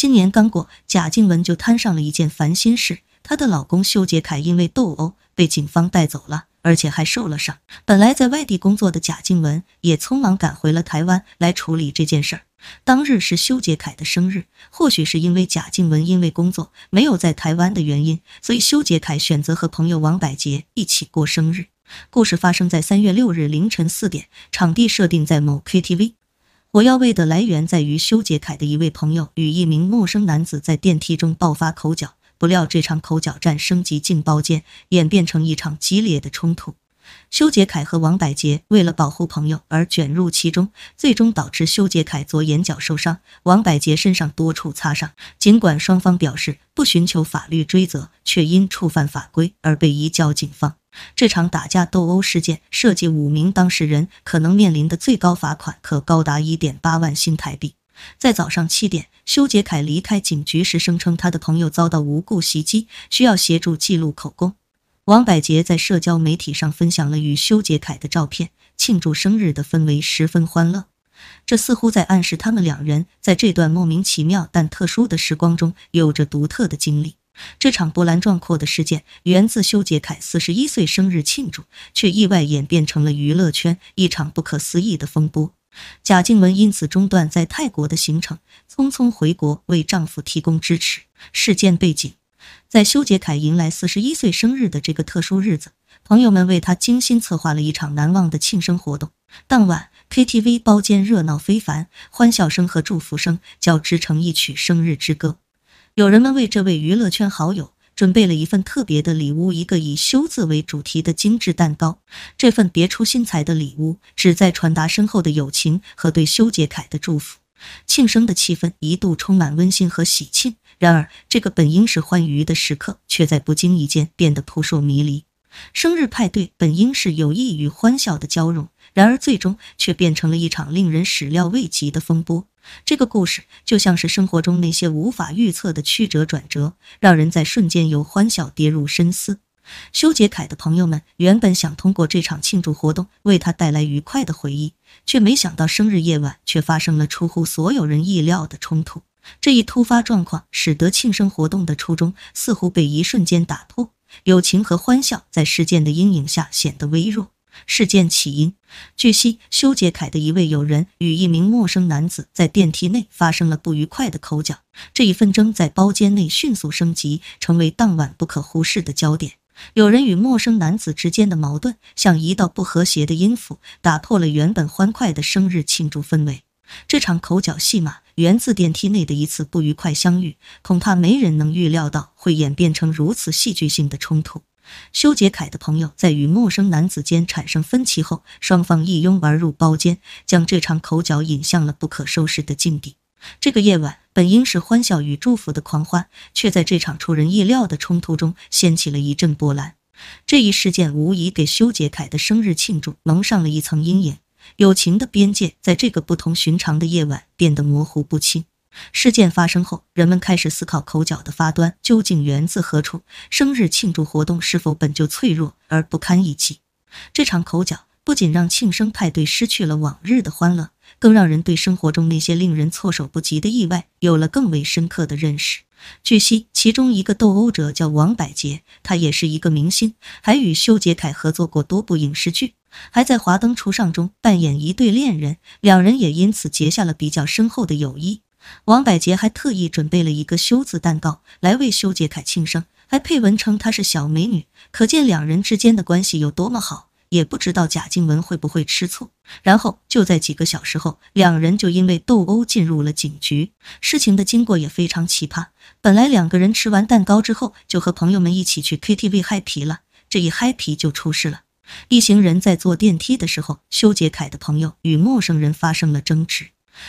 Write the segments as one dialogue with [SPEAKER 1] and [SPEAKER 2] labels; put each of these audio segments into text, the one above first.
[SPEAKER 1] 今年刚过，贾静雯就摊上了一件烦心事。她的老公修杰楷因为斗殴被警方带走了，而且还受了伤。本来在外地工作的贾静雯也匆忙赶回了台湾来处理这件事儿。当日是修杰楷的生日，或许是因为贾静雯因为工作没有在台湾的原因，所以修杰楷选择和朋友王百杰一起过生日。故事发生在三月六日凌晨四点，场地设定在某 KTV。火药味的来源在于修杰楷的一位朋友与一名陌生男子在电梯中爆发口角，不料这场口角战升级进包间，演变成一场激烈的冲突。修杰楷和王百杰为了保护朋友而卷入其中，最终导致修杰楷左眼角受伤，王百杰身上多处擦伤。尽管双方表示不寻求法律追责，却因触犯法规而被移交警方。这场打架斗殴事件涉及五名当事人，可能面临的最高罚款可高达1.8万新台币。在早上七点，修杰楷离开警局时，声称他的朋友遭到无故袭击，需要协助记录口供。王百杰在社交媒体上分享了与修杰楷的照片，庆祝生日的氛围十分欢乐。这似乎在暗示他们两人在这段莫名其妙但特殊的时光中有着独特的经历。这场波澜壮阔的事件源自修杰楷四十一岁生日庆祝，却意外演变成了娱乐圈一场不可思议的风波。贾静雯因此中断在泰国的行程，匆匆回国为丈夫提供支持。事件背景在修杰楷迎来四十一岁生日的这个特殊日子，朋友们为他精心策划了一场难忘的庆生活动。当晚，KTV 包间热闹非凡，欢笑声和祝福声交织成一曲生日之歌。有人们为这位娱乐圈好友准备了一份特别的礼物，一个以“修”字为主题的精致蛋糕。这份别出心裁的礼物旨在传达深厚的友情和对修杰楷的祝福。庆生的气氛一度充满温馨和喜庆，然而这个本应是欢愉的时刻，却在不经意间变得扑朔迷离。生日派对本应是有意与欢笑的交融，然而最终却变成了一场令人始料未及的风波。这个故事就像是生活中那些无法预测的曲折转折，让人在瞬间由欢笑跌入深思。修杰楷的朋友们原本想通过这场庆祝活动为他带来愉快的回忆，却没想到生日夜晚却发生了出乎所有人意料的冲突。这一突发状况使得庆生活动的初衷似乎被一瞬间打破。友情和欢笑在事件的阴影下显得微弱。事件起因，据悉，修杰楷的一位友人与一名陌生男子在电梯内发生了不愉快的口角，这一纷争在包间内迅速升级，成为当晚不可忽视的焦点。友人与陌生男子之间的矛盾，像一道不和谐的音符，打破了原本欢快的生日庆祝氛围。这场口角戏码源自电梯内的一次不愉快相遇，恐怕没人能预料到会演变成如此戏剧性的冲突。修杰楷的朋友在与陌生男子间产生分歧后，双方一拥而入包间，将这场口角引向了不可收拾的境地。这个夜晚本应是欢笑与祝福的狂欢，却在这场出人意料的冲突中掀起了一阵波澜。这一事件无疑给修杰楷的生日庆祝蒙上了一层阴影。友情的边界在这个不同寻常的夜晚变得模糊不清。事件发生后，人们开始思考口角的发端究竟源自何处，生日庆祝活动是否本就脆弱而不堪一击。这场口角不仅让庆生派对失去了往日的欢乐，更让人对生活中那些令人措手不及的意外有了更为深刻的认识。据悉，其中一个斗殴者叫王百杰，他也是一个明星，还与修杰楷合作过多部影视剧。还在《华灯初上》中扮演一对恋人，两人也因此结下了比较深厚的友谊。王百杰还特意准备了一个修子蛋糕来为修杰楷庆生，还配文称他是小美女，可见两人之间的关系有多么好。也不知道贾静雯会不会吃醋。然后就在几个小时后，两人就因为斗殴进入了警局。事情的经过也非常奇葩。本来两个人吃完蛋糕之后，就和朋友们一起去 KTV 嗨皮了，这一嗨皮就出事了。一行人在坐电梯的时候，修杰楷的朋友与陌生人发生了争执，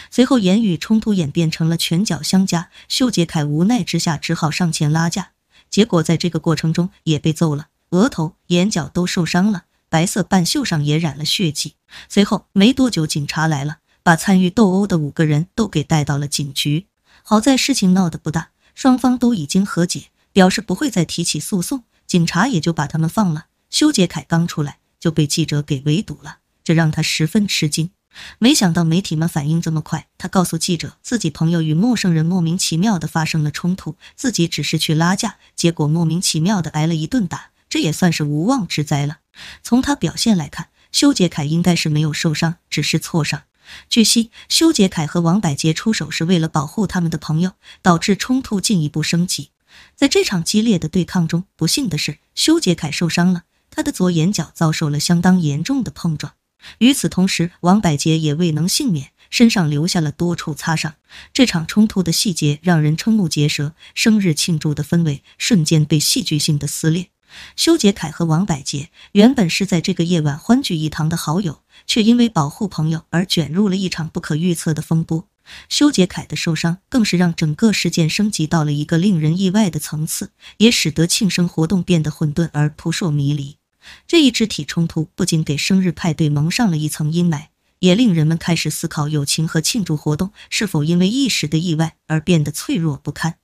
[SPEAKER 1] 随后言语冲突演变成了拳脚相加。修杰楷无奈之下只好上前拉架，结果在这个过程中也被揍了，额头、眼角都受伤了，白色半袖上也染了血迹。随后没多久，警察来了，把参与斗殴的五个人都给带到了警局。好在事情闹得不大，双方都已经和解，表示不会再提起诉讼，警察也就把他们放了。修杰楷刚出来就被记者给围堵了，这让他十分吃惊。没想到媒体们反应这么快，他告诉记者自己朋友与陌生人莫名其妙的发生了冲突，自己只是去拉架，结果莫名其妙的挨了一顿打，这也算是无妄之灾了。从他表现来看，修杰楷应该是没有受伤，只是挫伤。据悉，修杰楷和王百杰出手是为了保护他们的朋友，导致冲突进一步升级。在这场激烈的对抗中，不幸的是，修杰楷受伤了。他的左眼角遭受了相当严重的碰撞，与此同时，王百杰也未能幸免，身上留下了多处擦伤。这场冲突的细节让人瞠目结舌，生日庆祝的氛围瞬间被戏剧性的撕裂。修杰楷和王百杰原本是在这个夜晚欢聚一堂的好友，却因为保护朋友而卷入了一场不可预测的风波。修杰楷的受伤更是让整个事件升级到了一个令人意外的层次，也使得庆生活动变得混沌而扑朔迷离。这一肢体冲突不仅给生日派对蒙上了一层阴霾，也令人们开始思考友情和庆祝活动是否因为一时的意外而变得脆弱不堪。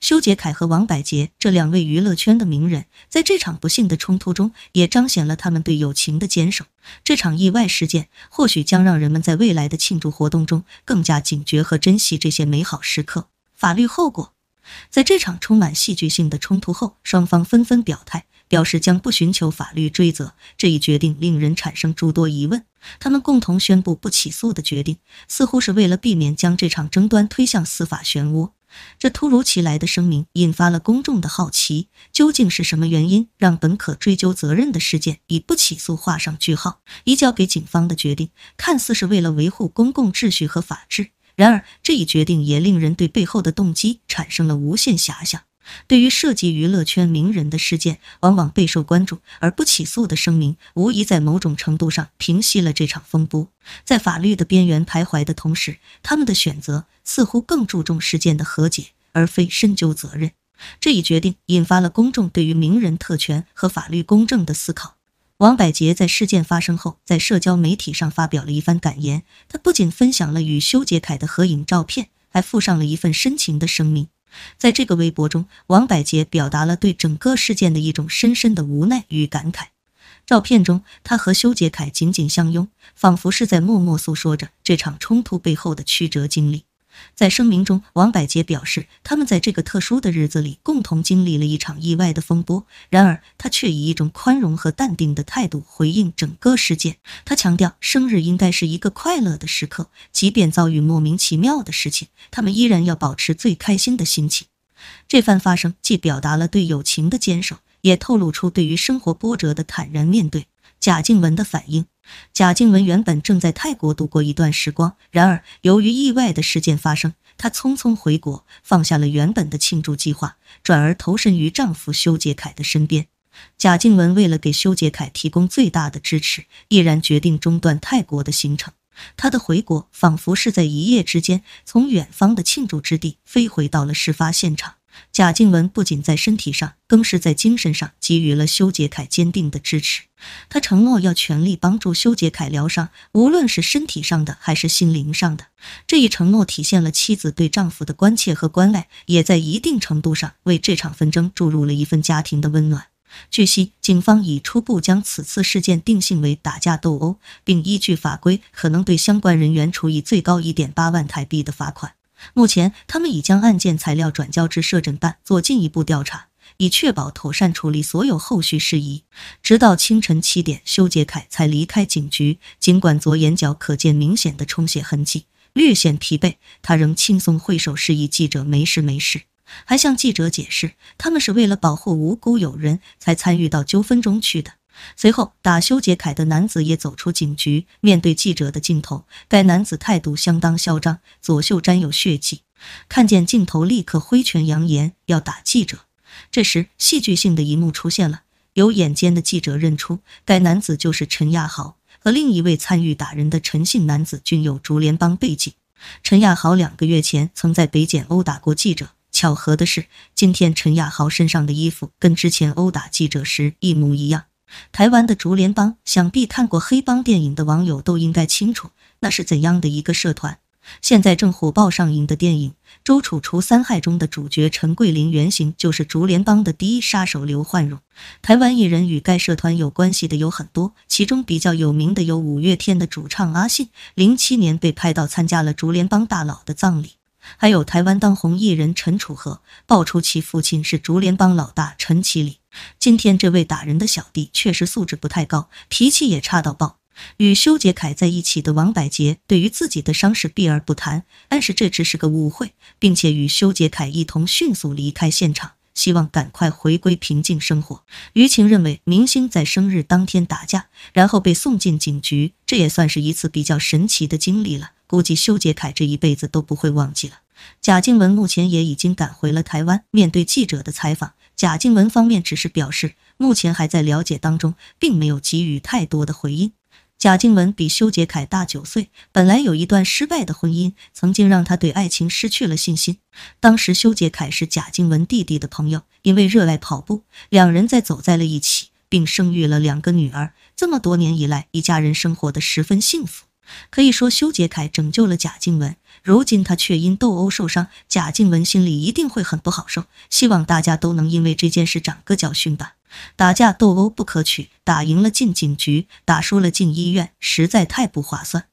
[SPEAKER 1] 修杰楷和王柏杰这两位娱乐圈的名人，在这场不幸的冲突中，也彰显了他们对友情的坚守。这场意外事件或许将让人们在未来的庆祝活动中更加警觉和珍惜这些美好时刻。法律后果，在这场充满戏剧性的冲突后，双方纷纷表态。表示将不寻求法律追责，这一决定令人产生诸多疑问。他们共同宣布不起诉的决定，似乎是为了避免将这场争端推向司法漩涡。这突如其来的声明引发了公众的好奇：究竟是什么原因让本可追究责任的事件以不起诉画上句号？移交给警方的决定看似是为了维护公共秩序和法治，然而这一决定也令人对背后的动机产生了无限遐想。对于涉及娱乐圈名人的事件，往往备受关注。而不起诉的声明无疑在某种程度上平息了这场风波。在法律的边缘徘徊的同时，他们的选择似乎更注重事件的和解，而非深究责任。这一决定引发了公众对于名人特权和法律公正的思考。王百杰在事件发生后，在社交媒体上发表了一番感言。他不仅分享了与修杰楷的合影照片，还附上了一份深情的声明。在这个微博中，王百杰表达了对整个事件的一种深深的无奈与感慨。照片中，他和修杰楷紧紧相拥，仿佛是在默默诉说着这场冲突背后的曲折经历。在声明中，王百杰表示，他们在这个特殊的日子里共同经历了一场意外的风波。然而，他却以一种宽容和淡定的态度回应整个事件。他强调，生日应该是一个快乐的时刻，即便遭遇莫名其妙的事情，他们依然要保持最开心的心情。这番发声既表达了对友情的坚守，也透露出对于生活波折的坦然面对。贾静雯的反应。贾静雯原本正在泰国度过一段时光，然而由于意外的事件发生，她匆匆回国，放下了原本的庆祝计划，转而投身于丈夫修杰楷的身边。贾静雯为了给修杰楷提供最大的支持，毅然决定中断泰国的行程。她的回国仿佛是在一夜之间，从远方的庆祝之地飞回到了事发现场。贾静雯不仅在身体上，更是在精神上给予了修杰楷坚定的支持。她承诺要全力帮助修杰楷疗伤，无论是身体上的还是心灵上的。这一承诺体现了妻子对丈夫的关切和关爱，也在一定程度上为这场纷争注入了一份家庭的温暖。据悉，警方已初步将此次事件定性为打架斗殴，并依据法规，可能对相关人员处以最高一点八万台币的罚款。目前，他们已将案件材料转交至社政办做进一步调查，以确保妥善处理所有后续事宜。直到清晨七点，修杰楷才离开警局。尽管左眼角可见明显的充血痕迹，略显疲惫，他仍轻松挥手示意记者“没事没事”，还向记者解释：“他们是为了保护无辜友人，才参与到纠纷中去的。”随后，打修杰楷的男子也走出警局，面对记者的镜头，该男子态度相当嚣张，左袖沾有血迹。看见镜头，立刻挥拳，扬言要打记者。这时，戏剧性的一幕出现了：有眼尖的记者认出，该男子就是陈亚豪和另一位参与打人的陈姓男子均有竹联帮背景。陈亚豪两个月前曾在北检殴打过记者，巧合的是，今天陈亚豪身上的衣服跟之前殴打记者时一模一样。台湾的竹联帮，想必看过黑帮电影的网友都应该清楚，那是怎样的一个社团。现在正火爆上映的电影《周楚除三害》中的主角陈桂林，原型就是竹联帮的第一杀手刘焕荣。台湾艺人与该社团有关系的有很多，其中比较有名的有五月天的主唱阿信，零七年被拍到参加了竹联帮大佬的葬礼；还有台湾当红艺人陈楚河，爆出其父亲是竹联帮老大陈启礼。今天这位打人的小弟确实素质不太高，脾气也差到爆。与修杰楷在一起的王柏杰对于自己的伤势避而不谈，暗示这只是个误会，并且与修杰楷一同迅速离开现场，希望赶快回归平静生活。舆情认为，明星在生日当天打架，然后被送进警局，这也算是一次比较神奇的经历了。估计修杰楷这一辈子都不会忘记了。贾静雯目前也已经赶回了台湾，面对记者的采访。贾静雯方面只是表示，目前还在了解当中，并没有给予太多的回应。贾静雯比修杰楷大九岁，本来有一段失败的婚姻，曾经让她对爱情失去了信心。当时修杰楷是贾静雯弟弟的朋友，因为热爱跑步，两人在走在了一起，并生育了两个女儿。这么多年以来，一家人生活的十分幸福。可以说，修杰楷拯救了贾静雯。如今他却因斗殴受伤，贾静雯心里一定会很不好受。希望大家都能因为这件事长个教训吧。打架斗殴不可取，打赢了进警局，打输了进医院，实在太不划算。